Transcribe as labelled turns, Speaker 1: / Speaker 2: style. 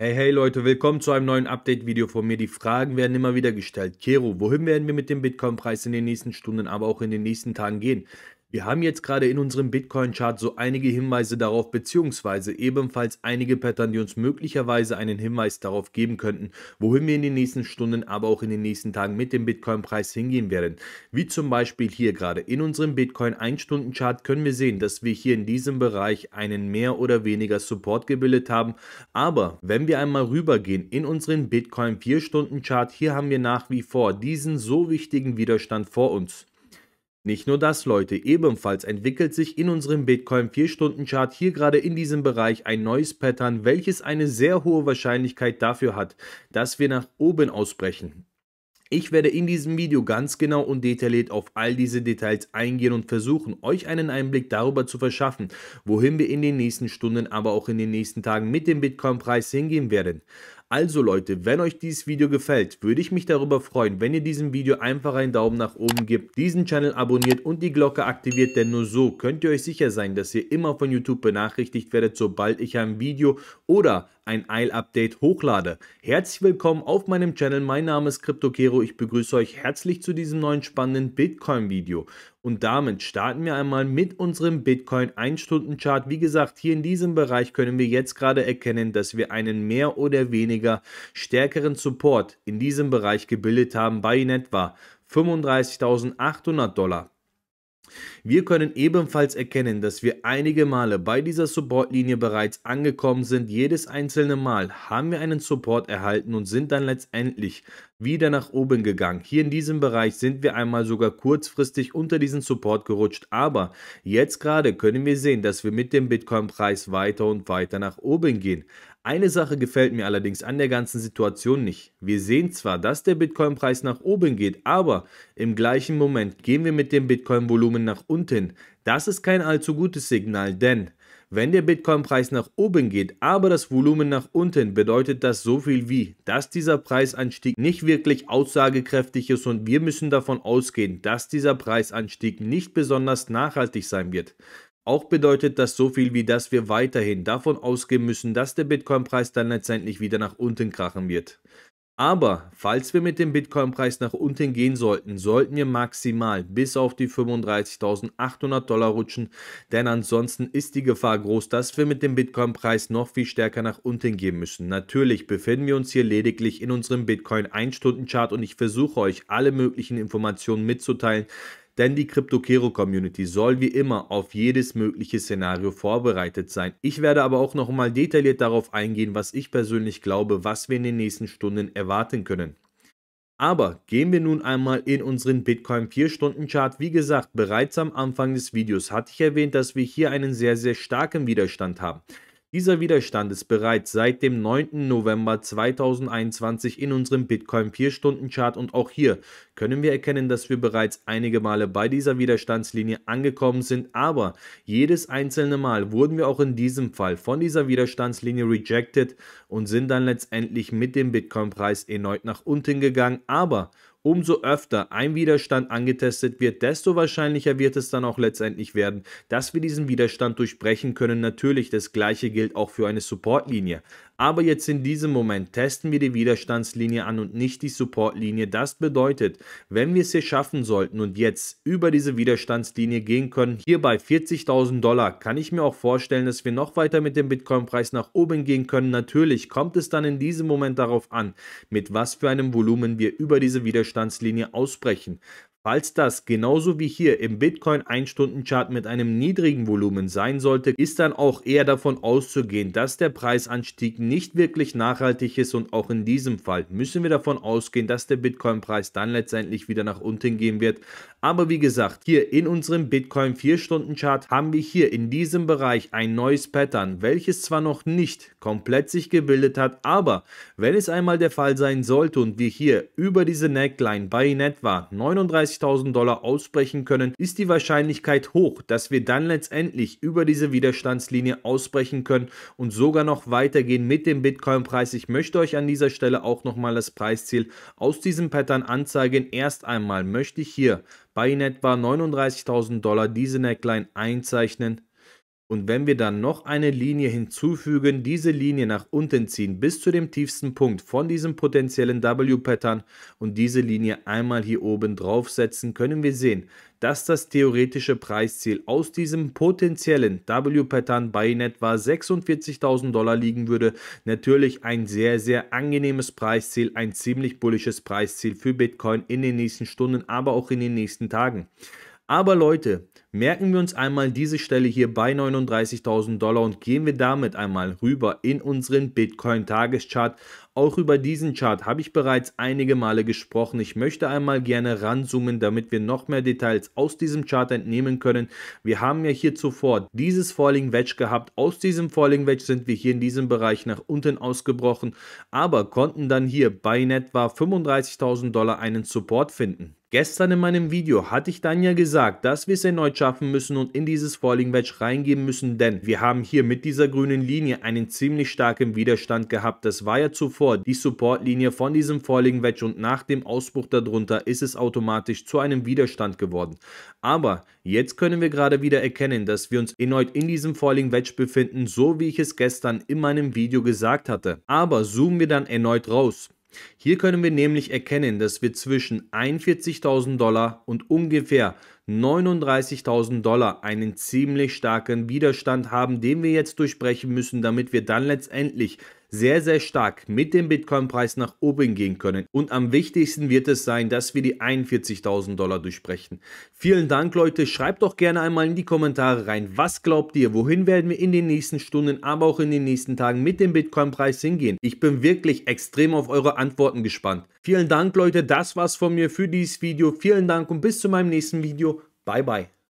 Speaker 1: Hey, hey Leute, willkommen zu einem neuen Update-Video von mir. Die Fragen werden immer wieder gestellt. Kero, wohin werden wir mit dem Bitcoin-Preis in den nächsten Stunden, aber auch in den nächsten Tagen gehen? Wir haben jetzt gerade in unserem Bitcoin-Chart so einige Hinweise darauf, beziehungsweise ebenfalls einige Pattern, die uns möglicherweise einen Hinweis darauf geben könnten, wohin wir in den nächsten Stunden, aber auch in den nächsten Tagen mit dem Bitcoin-Preis hingehen werden. Wie zum Beispiel hier gerade in unserem Bitcoin-1-Stunden-Chart können wir sehen, dass wir hier in diesem Bereich einen mehr oder weniger Support gebildet haben. Aber wenn wir einmal rübergehen in unseren Bitcoin-4-Stunden-Chart, hier haben wir nach wie vor diesen so wichtigen Widerstand vor uns. Nicht nur das, Leute, ebenfalls entwickelt sich in unserem Bitcoin 4-Stunden-Chart hier gerade in diesem Bereich ein neues Pattern, welches eine sehr hohe Wahrscheinlichkeit dafür hat, dass wir nach oben ausbrechen. Ich werde in diesem Video ganz genau und detailliert auf all diese Details eingehen und versuchen, euch einen Einblick darüber zu verschaffen, wohin wir in den nächsten Stunden, aber auch in den nächsten Tagen mit dem Bitcoin-Preis hingehen werden. Also Leute, wenn euch dieses Video gefällt, würde ich mich darüber freuen, wenn ihr diesem Video einfach einen Daumen nach oben gebt, diesen Channel abonniert und die Glocke aktiviert, denn nur so könnt ihr euch sicher sein, dass ihr immer von YouTube benachrichtigt werdet, sobald ich ein Video oder ein Eil-Update hochlade. Herzlich willkommen auf meinem Channel, mein Name ist CryptoKero, ich begrüße euch herzlich zu diesem neuen spannenden Bitcoin-Video. Und damit starten wir einmal mit unserem Bitcoin 1-Stunden-Chart. Wie gesagt, hier in diesem Bereich können wir jetzt gerade erkennen, dass wir einen mehr oder weniger stärkeren Support in diesem Bereich gebildet haben bei in etwa 35.800 Dollar wir können ebenfalls erkennen, dass wir einige Male bei dieser Supportlinie bereits angekommen sind. Jedes einzelne Mal haben wir einen Support erhalten und sind dann letztendlich wieder nach oben gegangen. Hier in diesem Bereich sind wir einmal sogar kurzfristig unter diesen Support gerutscht, aber jetzt gerade können wir sehen, dass wir mit dem Bitcoin-Preis weiter und weiter nach oben gehen. Eine Sache gefällt mir allerdings an der ganzen Situation nicht. Wir sehen zwar, dass der Bitcoin-Preis nach oben geht, aber im gleichen Moment gehen wir mit dem Bitcoin-Volumen nach unten. Das ist kein allzu gutes Signal, denn wenn der Bitcoin-Preis nach oben geht, aber das Volumen nach unten, bedeutet das so viel wie, dass dieser Preisanstieg nicht wirklich aussagekräftig ist und wir müssen davon ausgehen, dass dieser Preisanstieg nicht besonders nachhaltig sein wird. Auch bedeutet das so viel wie, dass wir weiterhin davon ausgehen müssen, dass der Bitcoin-Preis dann letztendlich wieder nach unten krachen wird. Aber falls wir mit dem Bitcoin-Preis nach unten gehen sollten, sollten wir maximal bis auf die 35.800 Dollar rutschen, denn ansonsten ist die Gefahr groß, dass wir mit dem Bitcoin-Preis noch viel stärker nach unten gehen müssen. Natürlich befinden wir uns hier lediglich in unserem Bitcoin-1-Stunden-Chart und ich versuche euch alle möglichen Informationen mitzuteilen, denn die CryptoKero community soll wie immer auf jedes mögliche Szenario vorbereitet sein. Ich werde aber auch noch mal detailliert darauf eingehen, was ich persönlich glaube, was wir in den nächsten Stunden erwarten können. Aber gehen wir nun einmal in unseren Bitcoin 4-Stunden-Chart. Wie gesagt, bereits am Anfang des Videos hatte ich erwähnt, dass wir hier einen sehr, sehr starken Widerstand haben. Dieser Widerstand ist bereits seit dem 9. November 2021 in unserem Bitcoin 4-Stunden-Chart und auch hier können wir erkennen, dass wir bereits einige Male bei dieser Widerstandslinie angekommen sind, aber jedes einzelne Mal wurden wir auch in diesem Fall von dieser Widerstandslinie rejected und sind dann letztendlich mit dem Bitcoin-Preis erneut nach unten gegangen, aber umso öfter ein Widerstand angetestet wird, desto wahrscheinlicher wird es dann auch letztendlich werden, dass wir diesen Widerstand durchbrechen können. Natürlich, das gleiche gilt auch für eine Supportlinie. Aber jetzt in diesem Moment testen wir die Widerstandslinie an und nicht die Supportlinie. Das bedeutet, wenn wir es hier schaffen sollten und jetzt über diese Widerstandslinie gehen können, hier bei 40.000 Dollar, kann ich mir auch vorstellen, dass wir noch weiter mit dem Bitcoin-Preis nach oben gehen können. Natürlich kommt es dann in diesem Moment darauf an, mit was für einem Volumen wir über diese Widerstandslinie ausbrechen. Falls das genauso wie hier im Bitcoin 1-Stunden-Chart mit einem niedrigen Volumen sein sollte, ist dann auch eher davon auszugehen, dass der Preisanstieg nicht wirklich nachhaltig ist und auch in diesem Fall müssen wir davon ausgehen, dass der Bitcoin-Preis dann letztendlich wieder nach unten gehen wird. Aber wie gesagt, hier in unserem Bitcoin 4-Stunden-Chart haben wir hier in diesem Bereich ein neues Pattern, welches zwar noch nicht komplett sich gebildet hat, aber wenn es einmal der Fall sein sollte und wir hier über diese Neckline bei in etwa 39 30.000 Dollar ausbrechen können, ist die Wahrscheinlichkeit hoch, dass wir dann letztendlich über diese Widerstandslinie ausbrechen können und sogar noch weitergehen mit dem Bitcoin-Preis. Ich möchte euch an dieser Stelle auch nochmal das Preisziel aus diesem Pattern anzeigen. Erst einmal möchte ich hier bei in etwa 39.000 Dollar diese Neckline einzeichnen. Und wenn wir dann noch eine Linie hinzufügen, diese Linie nach unten ziehen bis zu dem tiefsten Punkt von diesem potenziellen W-Pattern und diese Linie einmal hier oben draufsetzen, können wir sehen, dass das theoretische Preisziel aus diesem potenziellen W-Pattern bei in etwa 46.000 Dollar liegen würde. Natürlich ein sehr, sehr angenehmes Preisziel, ein ziemlich bullisches Preisziel für Bitcoin in den nächsten Stunden, aber auch in den nächsten Tagen. Aber Leute, Merken wir uns einmal diese Stelle hier bei 39.000 Dollar und gehen wir damit einmal rüber in unseren Bitcoin-Tageschart auch über diesen Chart habe ich bereits einige Male gesprochen. Ich möchte einmal gerne ranzoomen, damit wir noch mehr Details aus diesem Chart entnehmen können. Wir haben ja hier zuvor dieses Falling Wedge gehabt. Aus diesem Falling Wedge sind wir hier in diesem Bereich nach unten ausgebrochen, aber konnten dann hier bei in etwa 35.000 Dollar einen Support finden. Gestern in meinem Video hatte ich dann ja gesagt, dass wir es erneut schaffen müssen und in dieses Falling Wedge reingeben müssen, denn wir haben hier mit dieser grünen Linie einen ziemlich starken Widerstand gehabt. Das war ja zuvor vor die Supportlinie von diesem Falling Wedge und nach dem Ausbruch darunter ist es automatisch zu einem Widerstand geworden. Aber jetzt können wir gerade wieder erkennen, dass wir uns erneut in diesem Falling Wedge befinden, so wie ich es gestern in meinem Video gesagt hatte. Aber zoomen wir dann erneut raus. Hier können wir nämlich erkennen, dass wir zwischen 41.000 Dollar und ungefähr 39.000 Dollar einen ziemlich starken Widerstand haben, den wir jetzt durchbrechen müssen, damit wir dann letztendlich sehr, sehr stark mit dem Bitcoin-Preis nach oben gehen können. Und am wichtigsten wird es sein, dass wir die 41.000 Dollar durchbrechen. Vielen Dank, Leute. Schreibt doch gerne einmal in die Kommentare rein, was glaubt ihr, wohin werden wir in den nächsten Stunden, aber auch in den nächsten Tagen mit dem Bitcoin-Preis hingehen. Ich bin wirklich extrem auf eure Antworten gespannt. Vielen Dank Leute, das war's von mir für dieses Video. Vielen Dank und bis zu meinem nächsten Video. Bye bye.